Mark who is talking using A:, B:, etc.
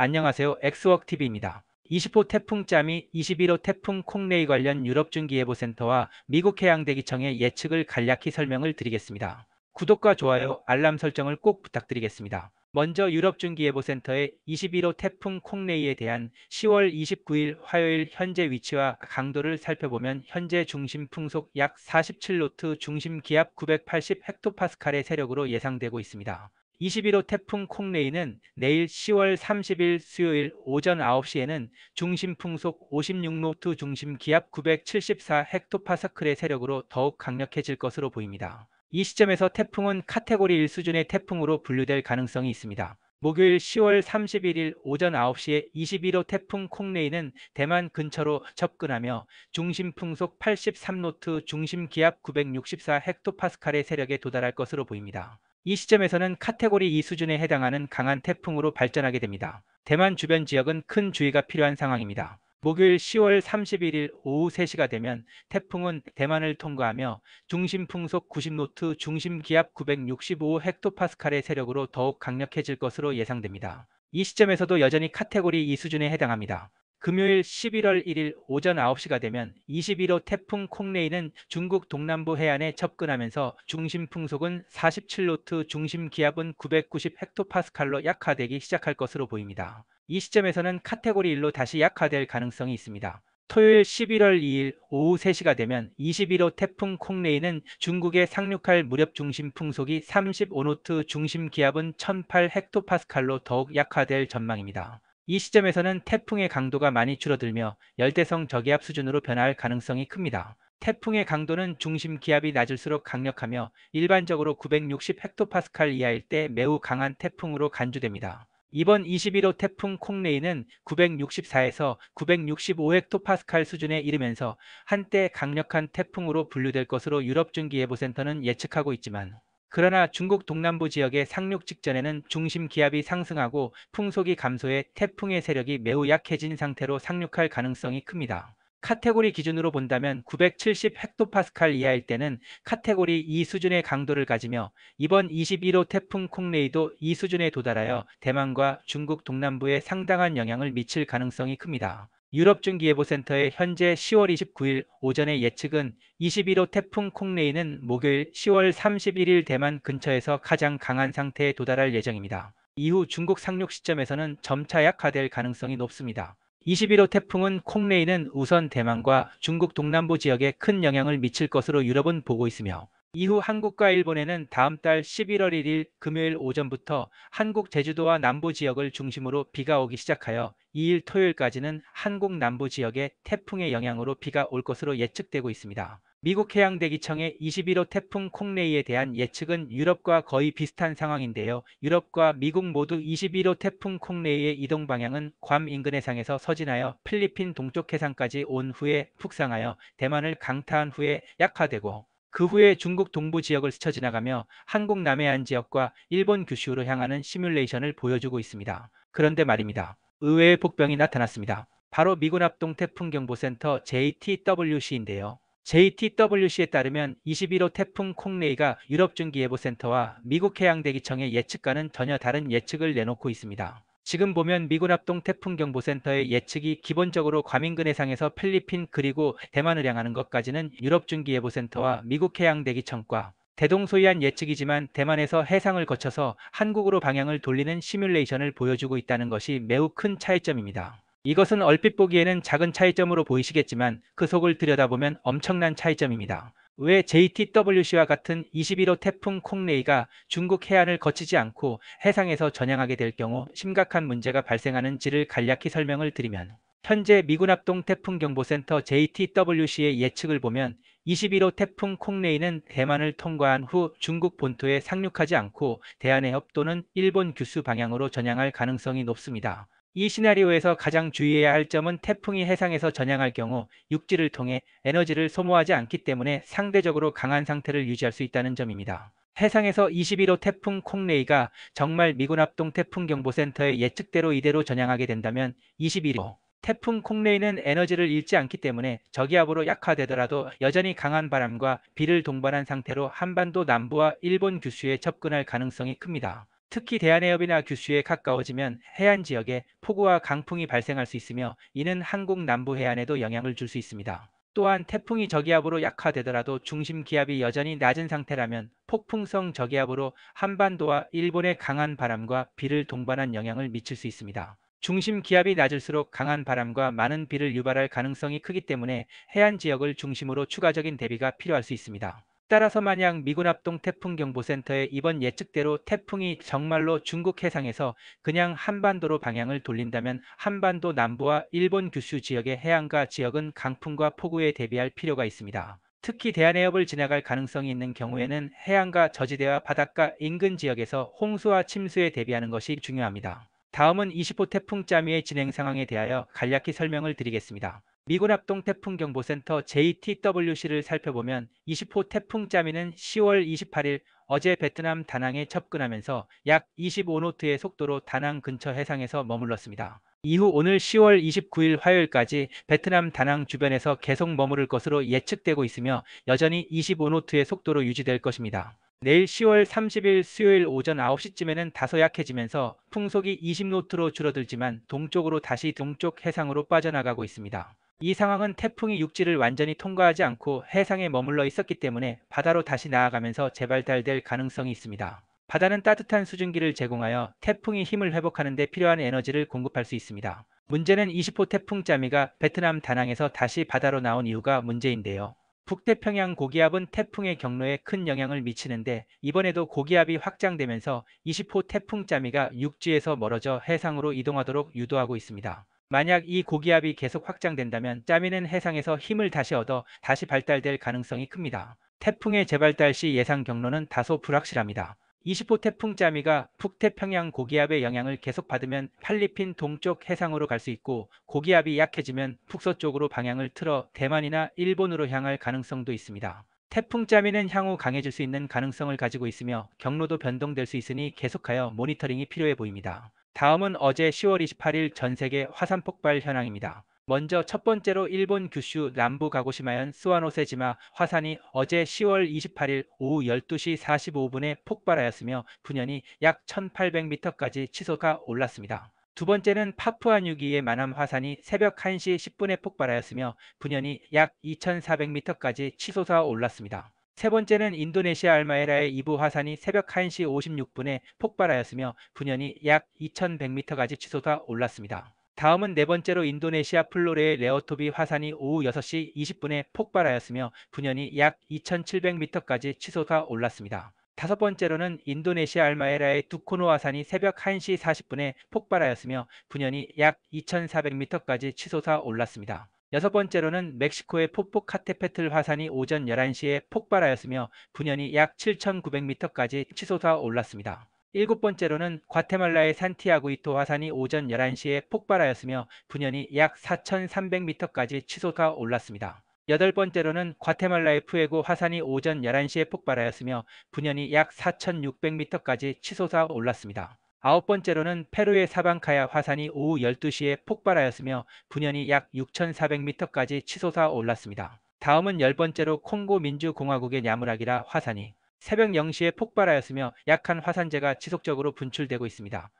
A: 안녕하세요. 엑스워크 t v 입니다 20호 태풍 짬이 21호 태풍 콩레이 관련 유럽중기예보센터와 미국 해양대기청의 예측을 간략히 설명을 드리겠습니다. 구독과 좋아요, 알람 설정을 꼭 부탁드리겠습니다. 먼저 유럽중기예보센터의 21호 태풍 콩레이에 대한 10월 29일 화요일 현재 위치와 강도를 살펴보면 현재 중심 풍속 약 47노트 중심 기압 980헥토파스칼의 세력으로 예상되고 있습니다. 21호 태풍 콩레이는 내일 10월 30일 수요일 오전 9시에는 중심풍속 56노트 중심 기압 974 헥토파스클의 세력으로 더욱 강력해질 것으로 보입니다. 이 시점에서 태풍은 카테고리 1 수준의 태풍으로 분류될 가능성이 있습니다. 목요일 10월 31일 오전 9시에 21호 태풍 콩레이는 대만 근처로 접근하며 중심풍속 83노트 중심기압 964헥토파스칼의 세력에 도달할 것으로 보입니다. 이 시점에서는 카테고리 2 수준에 해당하는 강한 태풍으로 발전하게 됩니다. 대만 주변 지역은 큰 주의가 필요한 상황입니다. 목요일 10월 31일 오후 3시가 되면 태풍은 대만을 통과하며 중심풍속 90노트 중심기압 965 헥토파스칼의 세력으로 더욱 강력해질 것으로 예상됩니다. 이 시점에서도 여전히 카테고리 2 수준에 해당합니다. 금요일 11월 1일 오전 9시가 되면 21호 태풍 콩레이는 중국 동남부 해안에 접근하면서 중심 풍속은 47노트, 중심 기압은 990헥토파스칼로 약화되기 시작할 것으로 보입니다. 이 시점에서는 카테고리 1로 다시 약화될 가능성이 있습니다. 토요일 11월 2일 오후 3시가 되면 21호 태풍 콩레이는 중국에 상륙할 무렵 중심 풍속이 35노트 중심 기압은 1008헥토파스칼로 더욱 약화될 전망입니다. 이 시점에서는 태풍의 강도가 많이 줄어들며 열대성 저기압 수준으로 변화할 가능성이 큽니다. 태풍의 강도는 중심 기압이 낮을수록 강력하며 일반적으로 960헥토파스칼 이하일 때 매우 강한 태풍으로 간주됩니다. 이번 21호 태풍 콩레이는 964에서 965헥토파스칼 수준에 이르면서 한때 강력한 태풍으로 분류될 것으로 유럽중기예보센터는 예측하고 있지만 그러나 중국 동남부 지역의 상륙 직전에는 중심 기압이 상승하고 풍속이 감소해 태풍의 세력이 매우 약해진 상태로 상륙할 가능성이 큽니다. 카테고리 기준으로 본다면 970 헥토파스칼 이하일 때는 카테고리 2 수준의 강도를 가지며 이번 21호 태풍 콩레이도 이 수준에 도달하여 대만과 중국 동남부에 상당한 영향을 미칠 가능성이 큽니다. 유럽중기예보센터의 현재 10월 29일 오전의 예측은 21호 태풍 콩레이는 목요일 10월 31일 대만 근처에서 가장 강한 상태에 도달할 예정입니다. 이후 중국 상륙 시점에서는 점차 약화될 가능성이 높습니다. 21호 태풍은 콩레이는 우선 대만과 중국 동남부 지역에 큰 영향을 미칠 것으로 유럽은 보고 있으며 이후 한국과 일본에는 다음 달 11월 1일 금요일 오전부터 한국 제주도와 남부 지역을 중심으로 비가 오기 시작하여 2일 토요일까지는 한국 남부 지역에 태풍의 영향으로 비가 올 것으로 예측되고 있습니다. 미국 해양대기청의 21호 태풍 콩레이에 대한 예측은 유럽과 거의 비슷한 상황인데요. 유럽과 미국 모두 21호 태풍 콩레이의 이동 방향은 괌 인근 해상에서 서진하여 필리핀 동쪽 해상까지 온 후에 북상하여 대만을 강타한 후에 약화되고 그 후에 중국 동부 지역을 스쳐 지나가며 한국 남해안 지역과 일본 규슈로 향하는 시뮬레이션을 보여주고 있습니다. 그런데 말입니다. 의외의 폭병이 나타났습니다. 바로 미군 합동 태풍 경보센터 JTWC인데요. JTWC에 따르면 21호 태풍 콩레이가 유럽 중기예보센터와 미국 해양대기청의 예측과는 전혀 다른 예측을 내놓고 있습니다. 지금 보면 미군 합동 태풍경보센터의 예측이 기본적으로 과민근 해상에서 필리핀 그리고 대만을 향하는 것까지는 유럽 중기예보센터와 미국 해양대기청과 대동소이한 예측이지만 대만에서 해상을 거쳐서 한국으로 방향을 돌리는 시뮬레이션을 보여주고 있다는 것이 매우 큰 차이점입니다. 이것은 얼핏 보기에는 작은 차이점으로 보이시겠지만 그 속을 들여다보면 엄청난 차이점입니다. 왜 JTWC와 같은 21호 태풍 콩레이가 중국 해안을 거치지 않고 해상에서 전향하게 될 경우 심각한 문제가 발생하는지를 간략히 설명을 드리면 현재 미군 합동 태풍 경보센터 JTWC의 예측을 보면 21호 태풍 콩레이는 대만을 통과한 후 중국 본토에 상륙하지 않고 대한해협 또는 일본 규수 방향으로 전향할 가능성이 높습니다. 이 시나리오에서 가장 주의해야 할 점은 태풍이 해상에서 전향할 경우 육지를 통해 에너지를 소모하지 않기 때문에 상대적으로 강한 상태를 유지할 수 있다는 점입니다. 해상에서 21호 태풍 콩레이가 정말 미군 합동 태풍 경보센터의 예측대로 이대로 전향하게 된다면 21호 태풍 콩레이는 에너지를 잃지 않기 때문에 저기압으로 약화되더라도 여전히 강한 바람과 비를 동반한 상태로 한반도 남부와 일본 규슈에 접근할 가능성이 큽니다. 특히 대한해협이나 규슈에 가까워지면 해안 지역에 폭우와 강풍이 발생할 수 있으며 이는 한국 남부 해안에도 영향을 줄 수 있습니다. 또한 태풍이 저기압으로 약화되더라도 중심 기압이 여전히 낮은 상태라면 폭풍성 저기압으로 한반도와 일본의 강한 바람과 비를 동반한 영향을 미칠 수 있습니다. 중심 기압이 낮을수록 강한 바람과 많은 비를 유발할 가능성이 크기 때문에 해안 지역을 중심으로 추가적인 대비가 필요할 수 있습니다. 따라서 만약 미군 합동 태풍 경보센터의 이번 예측대로 태풍이 정말로 중국 해상에서 그냥 한반도로 방향을 돌린다면 한반도 남부와 일본 규슈 지역의 해안과 지역은 강풍과 폭우에 대비할 필요가 있습니다. 특히 대한해협을 지나갈 가능성이 있는 경우에는 해안과 저지대와 바닷가 인근 지역에서 홍수와 침수에 대비하는 것이 중요합니다. 다음은 20호 태풍 짜미의 진행 상황에 대하여 간략히 설명을 드리겠습니다. 미군 합동 태풍 경보센터 JTWC를 살펴보면 20호 태풍 짜미는 10월 28일 어제 베트남 다낭에 접근하면서 약 25노트의 속도로 다낭 근처 해상에서 머물렀습니다. 이후 오늘 10월 29일 화요일까지 베트남 다낭 주변에서 계속 머무를 것으로 예측되고 있으며 여전히 25노트의 속도로 유지될 것입니다. 내일 10월 30일 수요일 오전 9시쯤에는 다소 약해지면서 풍속이 20노트로 줄어들지만 동쪽으로 다시 동쪽 해상으로 빠져나가고 있습니다. 이 상황은 태풍이 육지를 완전히 통과하지 않고 해상에 머물러 있었기 때문에 바다로 다시 나아가면서 재발달될 가능성이 있습니다. 바다는 따뜻한 수증기를 제공하여 태풍이 힘을 회복하는 데 필요한 에너지를 공급할 수 있습니다. 문제는 20호 태풍 짜미가 베트남 다낭에서 다시 바다로 나온 이유가 문제인데요. 북태평양 고기압은 태풍의 경로에 큰 영향을 미치는데 이번에도 고기압이 확장되면서 20호 태풍 짜미가 육지에서 멀어져 해상으로 이동하도록 유도하고 있습니다. 만약 이 고기압이 계속 확장된다면 짜미는 해상에서 힘을 다시 얻어 다시 발달될 가능성이 큽니다. 태풍의 재발달 시 예상 경로는 다소 불확실합니다. 20호 태풍 짜미가 북태평양 고기압의 영향을 계속 받으면 팔리핀 동쪽 해상으로 갈 수 있고 고기압이 약해지면 북서쪽으로 방향을 틀어 대만이나 일본으로 향할 가능성도 있습니다. 태풍 짜미는 향후 강해질 수 있는 가능성을 가지고 있으며 경로도 변동될 수 있으니 계속하여 모니터링이 필요해 보입니다. 다음은 어제 10월 28일 전세계 화산 폭발 현황입니다. 먼저 첫 번째로 일본 규슈 남부 가고시마현 스와노세지마 화산이 어제 10월 28일 오후 12시 45분에 폭발하였으며 분연이 약 1800m까지 치솟아 올랐습니다. 두 번째는 파푸아뉴기의 만암 화산이 새벽 1시 10분에 폭발하였으며 분연이 약 2400m까지 치솟아 올랐습니다. 세 번째는 인도네시아 알마에라의 이부 화산이 새벽 1시 56분에 폭발하였으며 분연이 약 2100m까지 치솟아 올랐습니다. 다음은 네 번째로 인도네시아 플로레의 레오토비 화산이 오후 6시 20분에 폭발하였으며 분연이 약 2700m까지 치솟아 올랐습니다. 다섯 번째로는 인도네시아 알마에라의 두코노 화산이 새벽 1시 40분에 폭발하였으며 분연이 약 2400m까지 치솟아 올랐습니다. 여섯 번째로는 멕시코의 포포카테페틀 화산이 오전 11시에 폭발하였으며 분연이 약 7,900m까지 치솟아 올랐습니다. 일곱 번째로는 과테말라의 산티아구이토 화산이 오전 11시에 폭발하였으며 분연이 약 4,300m까지 치솟아 올랐습니다. 여덟 번째로는 과테말라의 푸에고 화산이 오전 11시에 폭발하였으며 분연이 약 4,600m까지 치솟아 올랐습니다. 아홉 번째로는 페루의 사방카야 화산이 오후 12시에 폭발하였으며 분연이 약 6,400m까지 치솟아 올랐습니다. 다음은 열 번째로 콩고 민주공화국의 야무라기라 화산이 새벽 0시에 폭발하였으며 약한 화산재가 지속적으로 분출되고 있습니다.